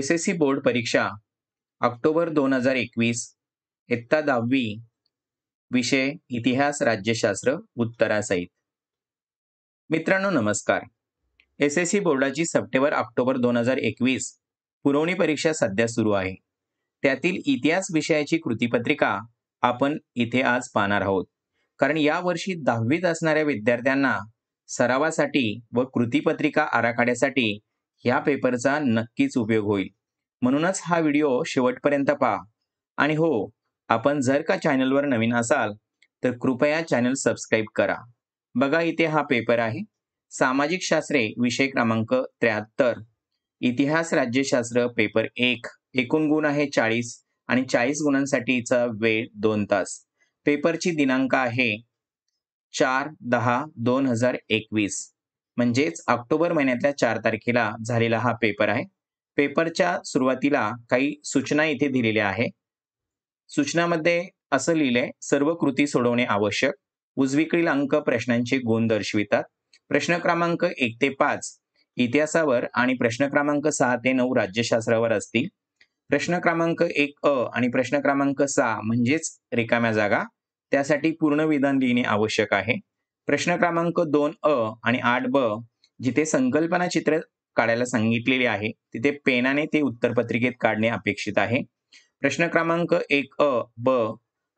S S C board परीक्षा October दोन हजार एकवीस इत्ता दहावी विषय इतिहास राज्यशास्त्र उत्तरासहित मित्रांनो नमस्कार एस एस सी बोर्डाची सप्टेंबर ऑक्टोबर दोन हजार एकवीस पुरवणी परीक्षा सध्या सुरू आहे त्यातील इतिहास विषयाची कृतीपत्रिका आपण इथे आज पाहणार आहोत कारण यावर्षी दहावीत असणाऱ्या विद्यार्थ्यांना सरावासाठी व कृतीपत्रिका आराखड्यासाठी ह्या पेपरचा नक्कीच उपयोग होईल म्हणूनच हा व्हिडिओ शेवटपर्यंत पहा आणि हो आपण जर का चॅनलवर नवीन असाल तर कृपया चॅनल सबस्क्राईब करा बघा इथे हा पेपर आहे सामाजिक शास्त्रे विषय क्रमांक त्र्याहत्तर इतिहास राज्यशास्त्र पेपर एक एकूण गुण आहे चाळीस आणि चाळीस गुणांसाठीचा वेळ दोन तास पेपरची दिनांक आहे चार दहा दोन हजार एकवीस म्हणजेच ऑक्टोबर महिन्यातल्या चार तारखेला झालेला हा पेपर आहे पेपरच्या सुरुवातीला काही सूचना इथे दिलेल्या आहे सूचनामध्ये असं लिहिलंय सर्व कृती सोडवणे आवश्यक उजवीकडील अंक प्रश्नांचे गुण दर्शवितात प्रश्न क्रमांक एक ते पाच इतिहासावर आणि प्रश्न क्रमांक सहा ते नऊ राज्यशास्त्रावर असतील प्रश्न क्रमांक एक अ आणि प्रश्न क्रमांक सहा म्हणजेच रिकाम्या जागा त्यासाठी पूर्ण विधान लिहिणे आवश्यक आहे प्रश्न क्रमांक दोन अ आणि आठ ब जिथे संकल्पना चित्र काढायला सांगितलेली आहे तिथे पेनाने ते उत्तरपत्रिकेत काढणे अपेक्षित आहे प्रश्न क्रमांक एक अ ब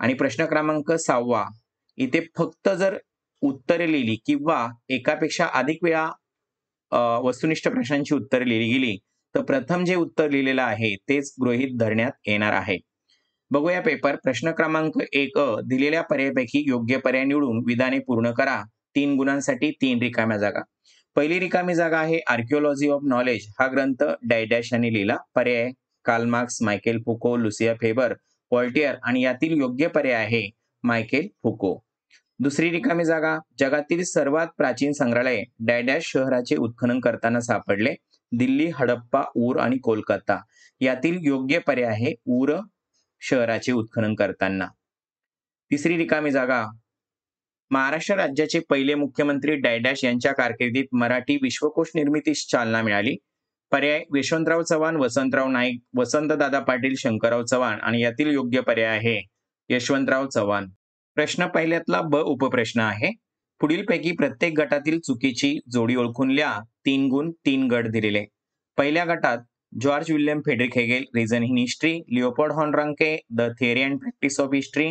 आणि प्रश्न क्रमांक सहावा इथे फक्त जर उत्तरे लिहिली किंवा एकापेक्षा अधिक वेळा वस्तुनिष्ठ प्रश्नांची उत्तरे लिहिली गेली तर प्रथम जे उत्तर लिहिलेलं आहे तेच गृहीत धरण्यात येणार आहे बघूया पेपर प्रश्न क्रमांक एक अ दिलेल्या पर्यायपैकी योग्य पर्याय निवडून विधाने पूर्ण करा तीन गुणांसाठी तीन रिकाम्या जागा पहिली रिकामी जागा आहे आर्किओलॉजी ऑफ नॉलेज हा ग्रंथ डायडॅश यांनी लिहिला पर्याय Karl Marx Michel Foucault Lucien Febvre Voltaire आणि यातील योग्य पर्याय आहे मायकेल फुको दुसरी रिकामी जागा जगातील सर्वात प्राचीन संग्रहालय डायडॅश शहराचे उत्खनन करताना सापडले दिल्ली हडप्पा ऊर आणि कोलकाता यातील योग्य पर्याय आहे ऊर शहराचे उत्खनन करताना तिसरी रिकामी जागा महाराष्ट्र राज्याचे पहिले मुख्यमंत्री डॅडॅश यांच्या कारकिर्दीत मराठी विश्वकोश निर्मितीस चालना मिळाली पर्याय यशवंतराव चव्हाण वसंतराव नाईक वसंतदादा पाटील शंकरराव चव्हाण आणि यातील योग्य पर्याय आहे यशवंतराव चव्हाण प्रश्न पहिल्यातला ब उपप्रश्न आहे पुढीलपैकी प्रत्येक गटातील चुकीची जोडी ओळखून लिहा तीन गुण तीन गट दिलेले पहिल्या गटात George William Friedrich Hegel reason in history Leopold von Ranke the theory and practice of history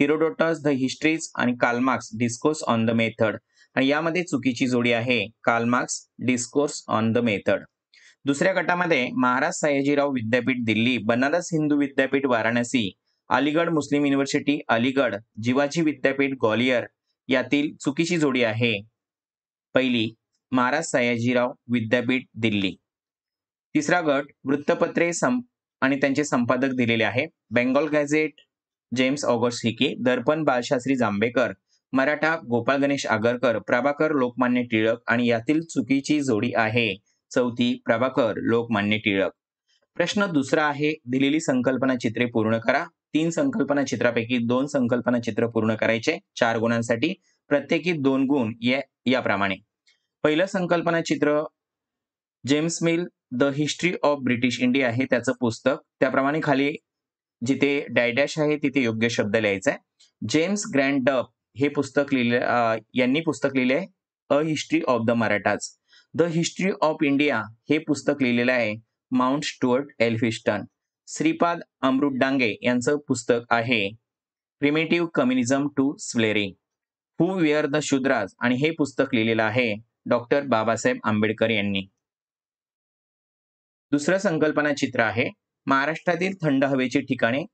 Herodotus the histories आणि Karl Marx discourse on the method आणि यामध्ये चुकीची जोडी आहे Karl Marx discourse on the method दुसऱ्या गटामध्ये महाराज सयाजीराव विद्यापीठ दिल्ली बनारस हिंदू विद्यापीठ वाराणसी अलीगड मुस्लिम युनिव्हर्सिटी अलीगड जिवाजी विद्यापीठ ग्वालियर यातील चुकीची जोडी आहे पहिली महाराज सयाजीराव विद्यापीठ दिल्ली तिसरा गट वृत्तपत्रे आणि त्यांचे संपादक दिलेले आहे बेंगॉल गॅझेट जेम्स ऑगस्ट हिके दर्पण बाळशास्त्री जांभेकर मराठा गोपाळ गणेश आगरकर प्रभाकर लोकमान्य टिळक आणि यातील चुकीची जोडी आहे चौथी प्रभाकर लोकमान्य टिळक प्रश्न दुसरा आहे दिलेली संकल्पना चित्रे पूर्ण करा तीन संकल्पना चित्रापैकी दोन संकल्पना चित्र पूर्ण करायचे चार गुणांसाठी प्रत्येकी दोन गुण याप्रमाणे पहिलं संकल्पना चित्र James Mill the history of British India हे त्याचं पुस्तक त्याप्रमाणे खाली जिथे डायडॅश आहे तिथे योग्य शब्द लिहायचा आहे जेम्स ग्रँड डब हे पुस्तक लिहिले यांनी पुस्तक लिहिले आहे a history of the Marathas the history of India हे पुस्तक लिहिलेलं आहे Mountstuart Elphinstone Shripad Amrit Dange यांचं पुस्तक आहे primitive communism to slavery who were the Shudras आणि हे पुस्तक लिहिलेलं आहे डॉक्टर बाबासाहेब आंबेडकर यांनी दुसरं संकल्पना चित्र आहे महाराष्ट्रातील थंड हवेची ठिकाणे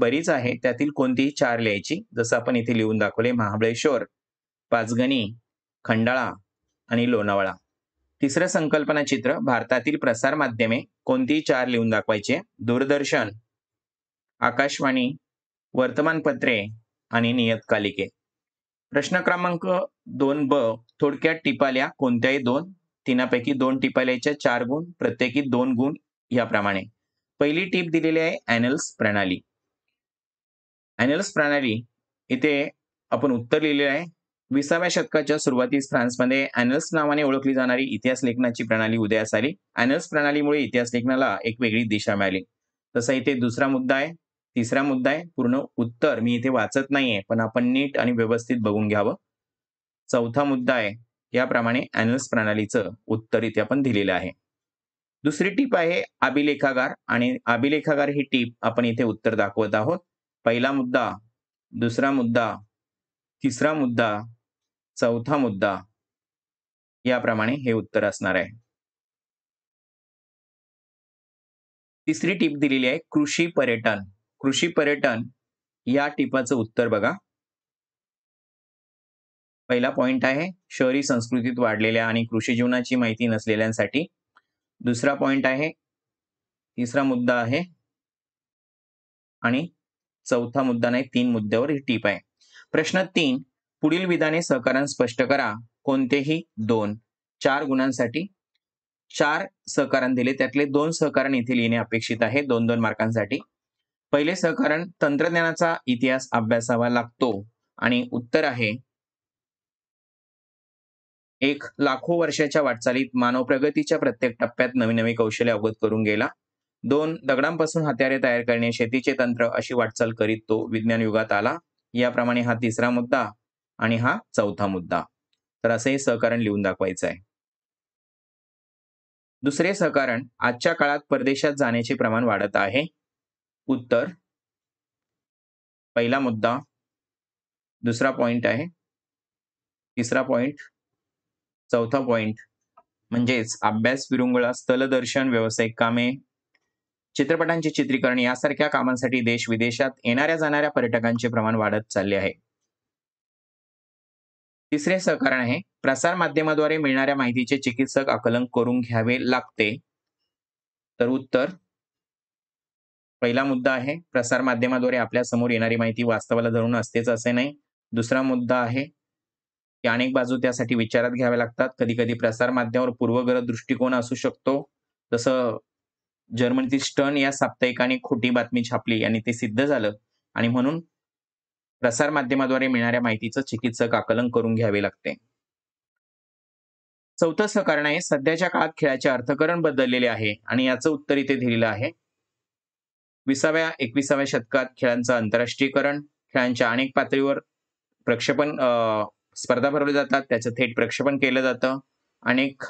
बरीच आहे त्यातील कोणतीही चार लिहायची जसं आपण इथे लिहून दाखवले महाबळेश्वर पाचगणी खंडाळा आणि लोणावळा तिसरं संकल्पना चित्र भारतातील प्रसार माध्यमे कोणतीही चार लिहून दाखवायचे दूरदर्शन आकाशवाणी वर्तमानपत्रे आणि नियतकालिके प्रश्न क्रमांक दोन ब थोडक्यात टिपाल्या कोणत्याही दोन तिनापैकी दोन टिपा लिहायच्या चार गुण प्रत्येकी दोन गुण याप्रमाणे पहिली टीप दिलेली आहे अॅनल्स प्रणाली अॅनल्स प्रणाली इथे आपण उत्तर लिहिलेलं आहे विसाव्या शतकाच्या सुरुवातीस फ्रान्समध्ये अॅनल्स नावाने ओळखली जाणारी इतिहास लेखनाची प्रणाली उदयास आली अॅनल्स प्रणालीमुळे इतिहास लेखनाला एक वेगळी दिशा मिळाली तसा इथे दुसरा मुद्दा आहे तिसरा मुद्दा आहे पूर्ण उत्तर मी इथे वाचत नाहीये पण आपण नीट आणि व्यवस्थित बघून घ्यावं चौथा मुद्दा आहे याप्रमाणे अॅनल्स प्रणालीचं उत्तर इथे आपण दिलेलं आहे दुसरी टीप आहे अभिलेखागार आणि अभिलेखागार ही टीप आपण इथे उत्तर दाखवत आहोत पहिला मुद्दा दुसरा मुद्दा तिसरा मुद्दा चौथा मुद्दा याप्रमाणे हे उत्तर असणार आहे तिसरी टीप दिलेली आहे कृषी पर्यटन कृषी पर्यटन या टिपाचं उत्तर बघा पहिला पॉइंट आहे शहरी संस्कृतीत वाढलेल्या आणि कृषी जीवनाची माहिती नसलेल्यांसाठी दुसरा पॉइंट आहे तिसरा मुद्दा आहे आणि चौथा मुद्दा नाही तीन मुद्द्यावर ही टीप आहे प्रश्न तीन पुढील विधाने सहकारण स्पष्ट करा कोणतेही दोन चार गुणांसाठी चार सहकारण दिले त्यातले दोन सहकारण इथे लिहिणे अपेक्षित आहे दोन दोन मार्कांसाठी पहिले सहकारण तंत्रज्ञानाचा इतिहास अभ्यासावा लागतो आणि उत्तर आहे एक लाखो वर्षाच्या वाटचालीत मानव प्रगतीच्या प्रत्येक टप्प्यात नवी नवी कौशल्य अवगत करून गेला दोन दगडांपासून हत्यारे तयार करणे शेतीचे तंत्र अशी वाटचाल करीत तो विज्ञान युगात आला याप्रमाणे हा तिसरा मुद्दा आणि हा चौथा मुद्दा तर असंही सहकारण लिहून दाखवायचं आहे दुसरे सहकारण आजच्या काळात परदेशात जाण्याचे प्रमाण वाढत आहे उत्तर पहिला मुद्दा दुसरा पॉइंट आहे तिसरा पॉइंट चौथा पॉइंट म्हणजेच अभ्यास विरंगुळा स्थलदर्शन व्यावसायिक कामे चित्रपटांचे चित्रीकरण यासारख्या कामांसाठी देश विदेशात येणाऱ्या जाणाऱ्या पर्यटकांचे प्रमाण वाढत चालले आहे तिसरे सहकारण आहे प्रसार माध्यमाद्वारे मिळणाऱ्या माहितीचे चिकित्सक आकलन करून घ्यावे लागते तर उत्तर पहिला मुद्दा आहे प्रसार माध्यमाद्वारे आपल्या समोर येणारी माहिती वास्तवाला धरून असतेच असे नाही दुसरा मुद्दा आहे या अनेक बाजू त्यासाठी विचारात घ्याव्या लागतात कधी कधी प्रसार माध्यमावर पूर्वग्रह दृष्टिकोन असू शकतो जसं जर्मनीतील स्टन या साप्ताहिकाने खोटी बातमी छापली आणि ते सिद्ध झालं आणि म्हणून प्रसार माध्यमाद्वारे मिळणाऱ्या माहितीचं चिकित्सक आकलन करून घ्यावे लागते चौथं सहकारण आहे सध्याच्या काळात खेळाचे अर्थकरण बदललेले आहे आणि याचं उत्तर इथे दिलेलं आहे विसाव्या एकविसाव्या शतकात खेळांचं आंतरराष्ट्रीयकरण खेळांच्या अनेक पातळीवर प्रक्षेपण स्पर्धा भरवल्या जातात त्याचं थेट प्रक्षेपण केलं जातं अनेक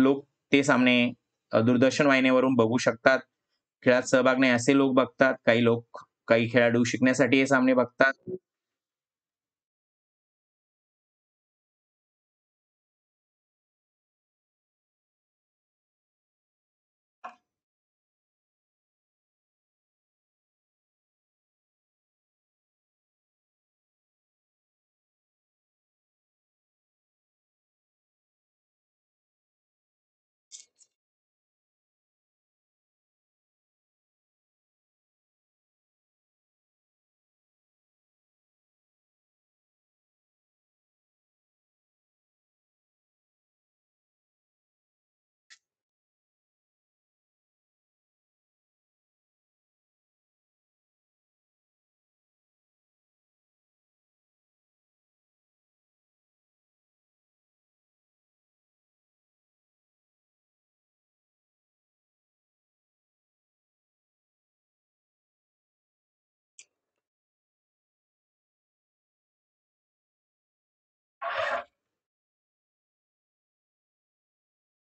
लोक ते सामने दूरदर्शन वाहिनीवरून बघू शकतात खेळात सहभाग नाही असे लोक बघतात काही लोक काही खेळाडू शिकण्यासाठी हे सामने बघतात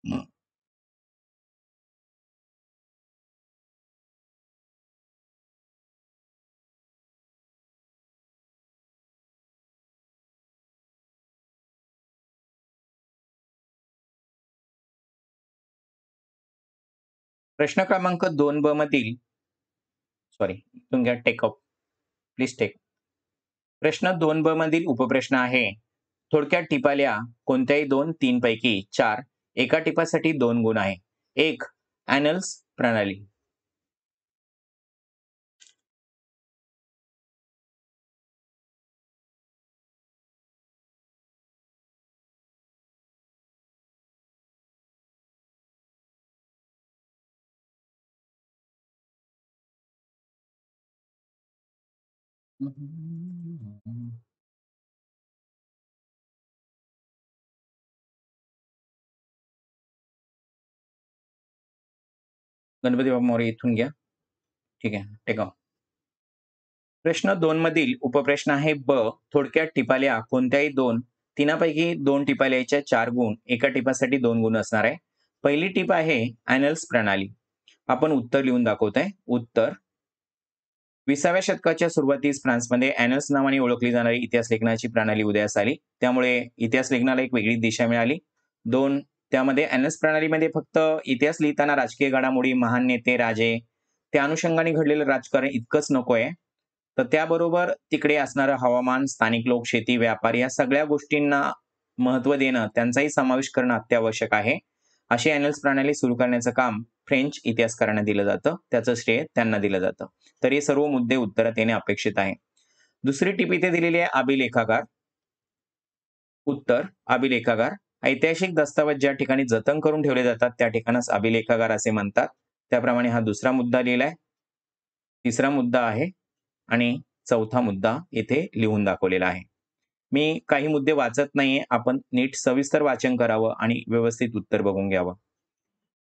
प्रश्न क्रमांक दोन ब मधील सॉरी तुम्ही घ्या टेकअप प्लीज टेक प्रश्न दोन ब मधील उपप्रश्न आहे थोडक्यात टिपाल्या कोणत्याही दोन तीन पैकी चार एका टिपासाठी दोन गुण आहे एक अॅनल्स प्रणाली mm गणपती बाबा मोरे इथून घ्या ठीक आहे टेका प्रश्न दोन मधील उपप्रश्न आहे ब थोडक्यात टिपाल्या कोणत्याही दोन तिनापैकी दोन टिपाल्याच्या चार गुण एका टिपासाठी दोन गुण असणार आहे पहिली टीप आहे अॅनल्स प्रणाली आपण उत्तर लिहून दाखवत आहे उत्तर विसाव्या शतकाच्या सुरुवातीस फ्रान्समध्ये अॅनल्स नावाने ओळखली जाणारी इतिहास लेखनाची प्रणाली उदयास आली त्यामुळे इतिहास लेखनाला एक वेगळी दिशा मिळाली दोन त्यामध्ये एस प्रणालीमध्ये फक्त इतिहास लिहिताना राजकीय घडामोडी महान नेते राजे त्या अनुषंगाने घडलेलं राजकारण इतकंच नकोय तर त्याबरोबर तिकडे असणारं हवामान स्थानिक लोक शेती व्यापार या सगळ्या गोष्टींना महत्व देणं त्यांचाही समावेश करणं अत्यावश्यक आहे अशी एनएल्स प्रणाली सुरू करण्याचं काम फ्रेंच इतिहासकारांना दिलं जातं त्याचं श्रेय त्यांना दिलं जातं तर हे सर्व मुद्दे उत्तरात येणे अपेक्षित आहे दुसरी टिप इथे दिलेली आहे अभिलेखागार उत्तर अभिलेखागार ऐतिहासिक दस्तावेज ज्या ठिकाणी जतन करून ठेवले जातात त्या ठिकाणास अभिलेखागार असे म्हणतात त्याप्रमाणे हा दुसरा मुद्दा लिहिलाय तिसरा मुद्दा आहे आणि चौथा मुद्दा इथे लिहून दाखवलेला आहे मी काही मुद्दे वाचत नाहीये आपण नीट सविस्तर वाचन करावं आणि व्यवस्थित उत्तर बघून घ्यावं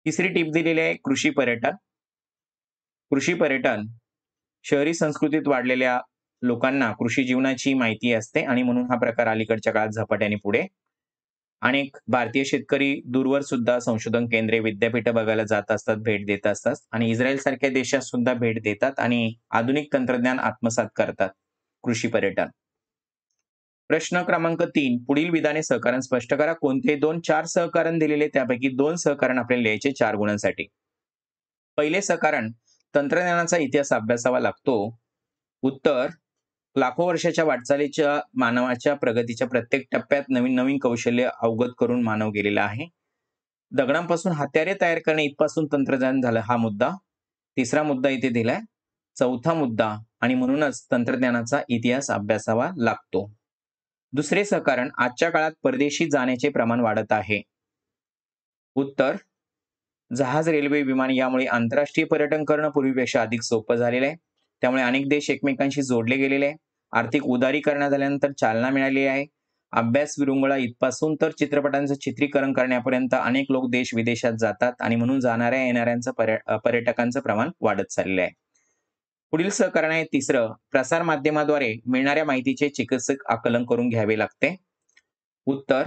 तिसरी टीप दिलेली आहे कृषी पर्यटन कृषी पर्यटन शहरी संस्कृतीत वाढलेल्या लोकांना कृषी जीवनाची माहिती असते आणि म्हणून हा प्रकार अलीकडच्या काळात झपाट्याने पुढे अनेक भारतीय शेतकरी दूरवर सुद्धा संशोधन केंद्रे विद्यापीठ बघायला जात असतात भेट देत असतात आणि इस्रायल सारख्या देशात सुद्धा भेट देतात आणि आधुनिक तंत्रज्ञान आत्मसात करतात कृषी पर्यटन प्रश्न क्रमांक तीन पुढील विधाने सहकारण स्पष्ट करा कोणते दोन चार सहकारण दिलेले त्यापैकी दोन सहकारण आपल्याला लिहायचे चार गुणांसाठी पहिले सहकारण तंत्रज्ञानाचा इतिहास अभ्यासावा लागतो उत्तर लाखो वर्षाच्या वाटचालीच्या मानवाच्या प्रगतीच्या प्रत्येक टप्प्यात नवीन नवीन कौशल्य अवगत करून मानव गेलेला आहे दगडांपासून हत्यारे तयार करणे इथपासून तंत्रज्ञान झालं हा मुद्दा तिसरा मुद्दा इथे दिलाय चौथा मुद्दा आणि म्हणूनच तंत्रज्ञानाचा इतिहास अभ्यासावा लागतो दुसरे सहकारण आजच्या काळात परदेशी जाण्याचे प्रमाण वाढत आहे उत्तर जहाज रेल्वे विमान यामुळे आंतरराष्ट्रीय पर्यटन करणं पूर्वीपेक्षा अधिक सोपं झालेलं आहे त्यामुळे अनेक देश एकमेकांशी जोडले गेलेले आहे आर्थिक उदारीकरण झाल्यानंतर चालना मिळाली आहे अभ्यास विरुंगळा इथपासून तर चित्रपटांचं चित्रीकरण करण्यापर्यंत अनेक लोक देश विदेशात जातात आणि म्हणून जाणाऱ्या येणाऱ्यांचं पर्यटकांचं प्रमाण वाढत चाललेलं आहे पुढील सहकारण आहे तिसरं प्रसार माध्यमाद्वारे मिळणाऱ्या माहितीचे चिकित्सक आकलन करून घ्यावे लागते उत्तर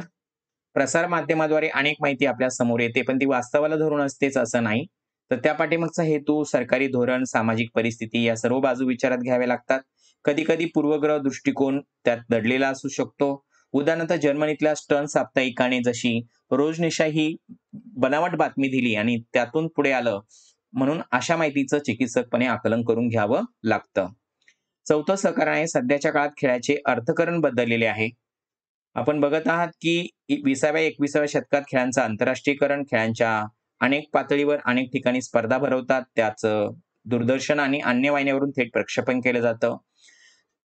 प्रसार माध्यमाद्वारे अनेक माहिती आपल्या समोर येते पण ती वास्तवाला धरून असतेच असं नाही तर त्या पाठीमागचा हेतू सरकारी धोरण सामाजिक परिस्थिती या सर्व बाजू विचारात घ्याव्या लागतात कधी कधी पूर्वग्रह दृष्टिकोन त्यात दडलेला असू शकतो उदाहरणार्थ जर्मनीतल्या स्टर्न साप्ताहिकाने जशी रोजनिशा ही बनावट बातमी दिली आणि त्यातून पुढे आलं म्हणून अशा माहितीचं चिकित्सकपणे आकलन करून घ्यावं लागतं चौथं सकाराने आहे सध्याच्या काळात खेळाचे अर्थकरण बदललेले आहे आपण बघत आहात की विसाव्या एकविसाव्या शतकात खेळांचं आंतरराष्ट्रीयकरण खेळांच्या अनेक पातळीवर अनेक ठिकाणी स्पर्धा भरवतात त्याचं दूरदर्शन आणि अन्य वाहिन्यावरून थेट प्रक्षेपण केलं जातं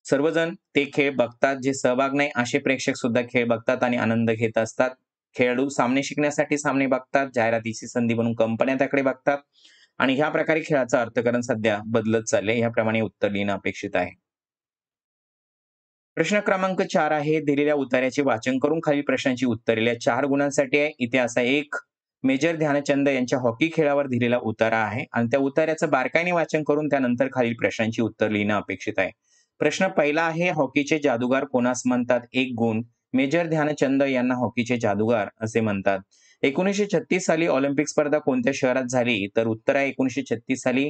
सर्वजण ते खेळ बघतात जे सहभाग नाही असे प्रेक्षक सुद्धा खेळ बघतात आणि आनंद घेत असतात खेळाडू सामने शिकण्यासाठी सामने बघतात जाहिरातीची संधी म्हणून कंपन्या त्याकडे बघतात आणि ह्या प्रकारे खेळाचं अर्थकरण सध्या बदलत चालले ह्याप्रमाणे उत्तर लिहिणं अपेक्षित आहे प्रश्न क्रमांक चार आहे दिलेल्या उतार्याचे वाचन करून खालील प्रश्नांची उत्तरेल्या चार गुणांसाठी आहे इतिहास एक मेजर ध्यानचंद यांच्या हॉकी खेळावर दिलेला उतारा आहे आणि त्या उतार्याचं बारकाईने वाचन करून त्यानंतर खालील प्रश्नांची उत्तर लिहिणं अपेक्षित आहे प्रश्न पहिला आहे हॉकीचे जादूगार कोणास म्हणतात एक गुण मेजर ध्यानचंद यांना हॉकीचे जादूगार असे म्हणतात एकोणीसशे छत्तीस साली ऑलिम्पिक स्पर्धा कोणत्या शहरात झाली तर उत्तर आहे एकोणीसशे छत्तीस साली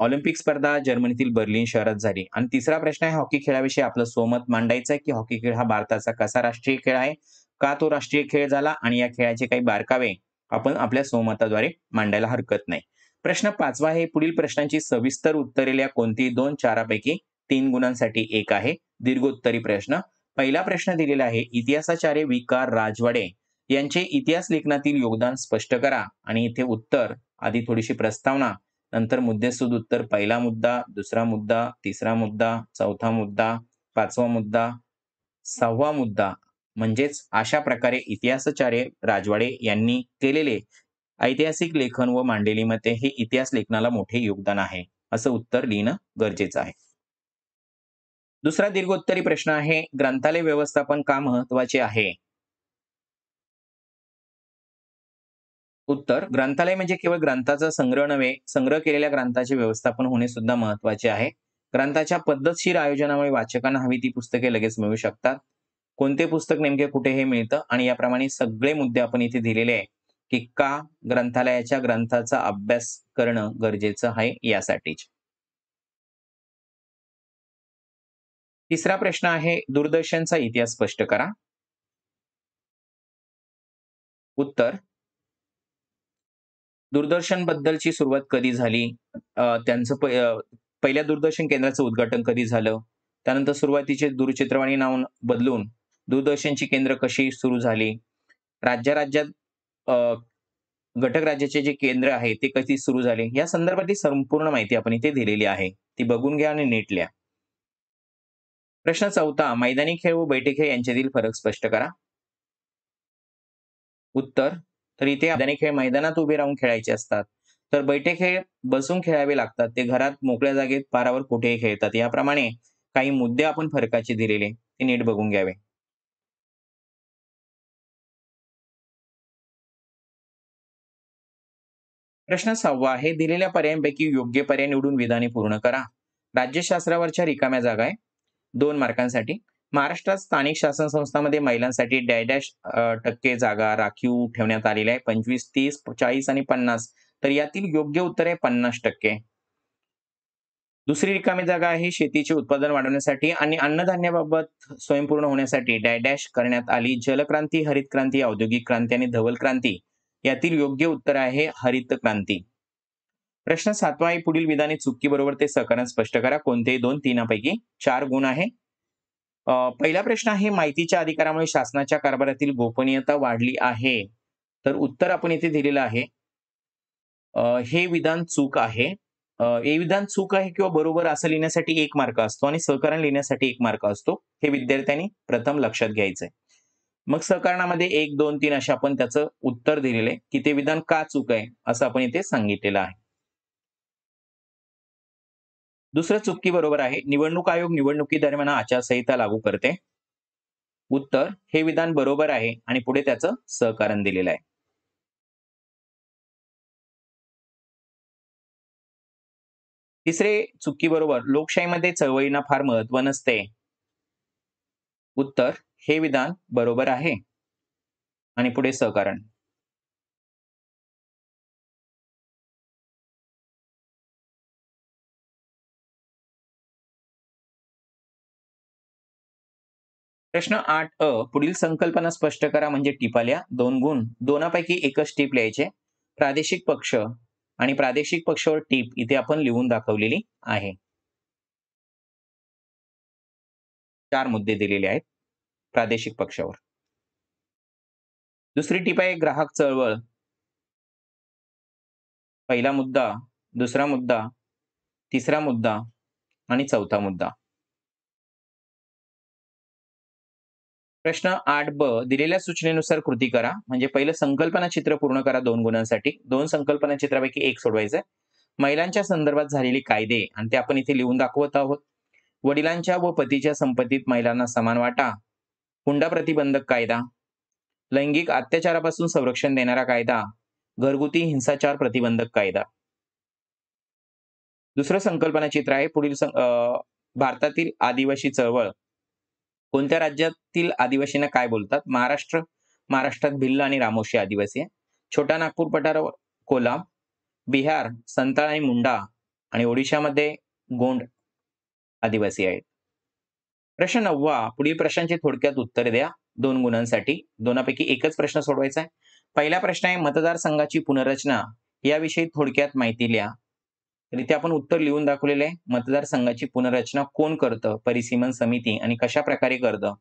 ऑलिम्पिक स्पर्धा जर्मनीतील बर्लिन शहरात झाली आणि तिसरा प्रश्न आहे हॉकी खेळाविषयी आपलं सोमत मांडायचं आहे की हॉकी खेळ हा भारताचा कसा राष्ट्रीय खेळ आहे का तो राष्ट्रीय खेळ झाला आणि या खेळाचे काही बारकावे आपण आपल्या सौमताद्वारे मांडायला हरकत नाही प्रश्न पाचवा हे पुढील प्रश्नांची सविस्तर उत्तरेल्या कोणती दोन चारापैकी तीन गुणांसाठी एक आहे दीर्घोत्तरी प्रश्न पहिला प्रश्न दिलेला आहे इतिहासाचार्य विकार राजवाडे यांचे इतिहास लेखनातील योगदान स्पष्ट करा आणि इथे उत्तर आधी थोडीशी प्रस्तावना नंतर मुद्देसूद उत्तर पहिला मुद्दा दुसरा मुद्दा तिसरा मुद्दा चौथा मुद्दा पाचवा मुद्दा सहावा मुद्दा म्हणजेच अशा प्रकारे इतिहासाचार्य राजवाडे यांनी केलेले ऐतिहासिक लेखन व मांडलेली मते हे इतिहास लेखनाला मोठे योगदान आहे असं उत्तर लिहिणं गरजेचं आहे दुसरा दीर्घोत्तरी प्रश्न आहे ग्रंथालय व्यवस्थापन का महत्वाचे आहे उत्तर ग्रंथालय म्हणजे केवळ ग्रंथाचा संग्रह नव्हे संग्रह केलेल्या ग्रंथाचे व्यवस्थापन होणे सुद्धा महत्वाचे आहे ग्रंथाच्या पद्धतशीर आयोजनामुळे वाचकांना हवी ती पुस्तके लगेच मिळू शकतात कोणते पुस्तक नेमके कुठे हे मिळतं आणि याप्रमाणे सगळे मुद्दे आपण इथे दिलेले आहे की का ग्रंथालयाच्या ग्रंथाचा अभ्यास करणं गरजेचं आहे यासाठीच तिसरा प्रश्न आहे दूरदर्शनचा इतिहास स्पष्ट करा उत्तर दूरदर्शन बद्दलची सुरुवात कधी झाली त्यांचं पहिल्या दूरदर्शन केंद्राचं उद्घाटन कधी झालं त्यानंतर सुरुवातीचे दूरचित्रवाणी नाव बदलून दूरदर्शनची केंद्र कशी सुरू झाली राज्याराज्यात घटक राज्याचे जे केंद्र आहे ते कशी सुरू झाले या संदर्भातली संपूर्ण माहिती आपण इथे दिलेली आहे ती बघून घ्या आणि नीट लिहा प्रश्न चौथा मैदानी खेळ व बैठे खेळ यांच्यातील फरक स्पष्ट करा उत्तर तर इथे मैदानी खेळ मैदानात उभे राहून खेळायचे असतात तर बैठे खेळ बसून खेळावे लागतात ते घरात मोकळ्या जागेत पारावर कुठेही खेळतात याप्रमाणे काही मुद्दे आपण फरकाचे दिलेले ते नीट बघून घ्यावे प्रश्न सहावा आहे दिलेल्या पर्यायांपैकी योग्य पर्याय निवडून विधाने पूर्ण करा राज्यशास्त्रावरच्या रिकाम्या जागा आहे दोन मार्कांसाठी महाराष्ट्रात स्थानिक शासन संस्थांमध्ये महिलांसाठी डॅश डॅश टक्के जागा राखीव ठेवण्यात आलेल्या आहे पंचवीस तीस चाळीस आणि पन्नास तर यातील योग्य उत्तर आहे पन्नास टक्के दुसरी रिकामी जागा आहे शेतीचे उत्पादन वाढवण्यासाठी आणि अन्नधान्याबाबत स्वयंपूर्ण होण्यासाठी डॅश करण्यात आली जलक्रांती हरित क्रांती औद्योगिक क्रांती आणि धवल क्रांती यातील योग्य उत्तर आहे हरित क्रांती प्रश्न सातवा आहे पुढील विधाने चुकी बरोबर ते सहकारण स्पष्ट करा कोणतेही दोन तीनापैकी चार गुण आहे पहिला प्रश्न आहे माहितीच्या अधिकारामुळे शासनाच्या कारभारातील गोपनीयता वाढली आहे तर उत्तर आपण इथे दिलेलं आहे हे विधान चूक आहे हे विधान चूक आहे किंवा बरोबर असं लिहिण्यासाठी एक मार्क असतो आणि सहकारण लिहिण्यासाठी एक मार्क असतो हे विद्यार्थ्यांनी प्रथम लक्षात घ्यायचंय मग सकारणामध्ये एक दोन तीन असे आपण त्याचं उत्तर दिलेलं आहे की ते विधान का चूक आहे असं आपण इथे सांगितलेलं आहे दुसरं चुकी बरोबर आहे निवडणूक आयोग निवडणुकी दरम्यान आचारसंहिता लागू करते उत्तर हे विधान बरोबर आहे आणि पुढे त्याचं सहकारण दिलेलं आहे तिसरे चुकी बरोबर लोकशाहीमध्ये चळवळींना फार महत्व नसते उत्तर हे विधान बरोबर आहे आणि पुढे सहकारण प्रश्न आठ अ पुढील संकल्पना स्पष्ट करा म्हणजे टिपाल्या दोन गुण दोनापैकी एकच टीप लिहायचे प्रादेशिक पक्ष आणि प्रादेशिक पक्षावर टीप इथे आपण लिहून दाखवलेली आहे चार मुद्दे दिलेले आहेत प्रादेशिक पक्षावर दुसरी टीप आहे ग्राहक चळवळ पहिला मुद्दा दुसरा मुद्दा तिसरा मुद्दा आणि चौथा मुद्दा प्रश्न आठ ब दिलेल्या सूचनेनुसार कृती करा म्हणजे पहिलं संकल्पना चित्र पूर्ण करा दोन गुणांसाठी दोन संकल्पना चित्रापैकी एक सोडवायचंय महिलांच्या संदर्भात झालेले कायदे आणि ते आपण इथे लिहून दाखवत आहोत वडिलांच्या व पतीच्या संपत्तीत महिलांना समान वाटा हुंडा प्रतिबंधक कायदा लैंगिक अत्याचारापासून संरक्षण देणारा कायदा घरगुती हिंसाचार प्रतिबंधक कायदा दुसरं संकल्पना चित्र आहे पुढील भारतातील आदिवासी चळवळ कोणत्या राज्यातील आदिवासींना काय बोलतात महाराष्ट्र महाराष्ट्रात भिल्ल आणि रामोशी आदिवासी आहे छोटा नागपूर पठार कोलाम बिहार संताळ आणि मुंडा आणि ओडिशामध्ये गोंड आदिवासी आहेत प्रश्न नववा पुढील प्रश्नांची थोडक्यात उत्तर द्या दोन गुणांसाठी दोनापैकी एकच प्रश्न सोडवायचा आहे पहिला प्रश्न आहे मतदारसंघाची पुनर्रचना याविषयी थोडक्यात माहिती लिहा तर इथे आपण उत्तर लिहून दाखवलेलं आहे मतदारसंघाची पुनर्रचना कोण करतं परिसीमन समिती आणि कशा प्रकारे करतं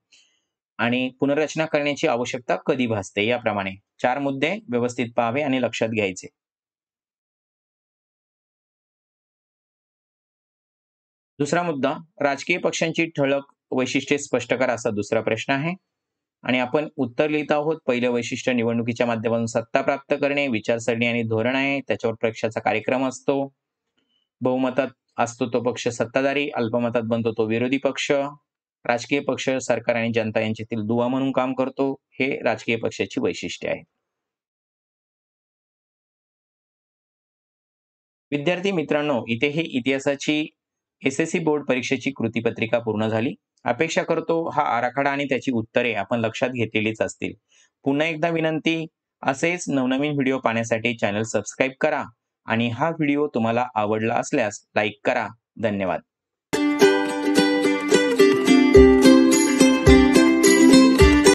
आणि पुनर्रचना करण्याची आवश्यकता कधी भासते याप्रमाणे चार मुद्दे व्यवस्थित पाहावे आणि लक्षात घ्यायचे दुसरा मुद्दा राजकीय पक्षांची ठळक वैशिष्ट्ये स्पष्ट करा असा दुसरा प्रश्न आहे आणि आपण उत्तर लिहित आहोत पहिलं वैशिष्ट्य निवडणुकीच्या माध्यमातून सत्ता प्राप्त करणे विचारसरणी आणि धोरण आहे त्याच्यावर पक्षाचा कार्यक्रम असतो बहुमतात असतो तो पक्ष सत्ताधारी अल्पमतात बनतो तो विरोधी पक्ष राजकीय पक्ष सरकार आणि जनता यांच्यातील दुवा म्हणून काम करतो हे राजकीय पक्षाची वैशिष्ट्ये आहे विद्यार्थी मित्रांनो इथे हे इतिहासाची एस एस सी बोर्ड परीक्षेची कृतीपत्रिका पूर्ण झाली अपेक्षा करतो हा आराखडा आणि त्याची उत्तरे आपण लक्षात घेतलेलीच असतील पुन्हा एकदा विनंती असेच नवनवीन व्हिडिओ पाहण्यासाठी चॅनल सबस्क्राईब करा आणि हा व्हिडिओ तुम्हाला आवडला असल्यास लाईक करा धन्यवाद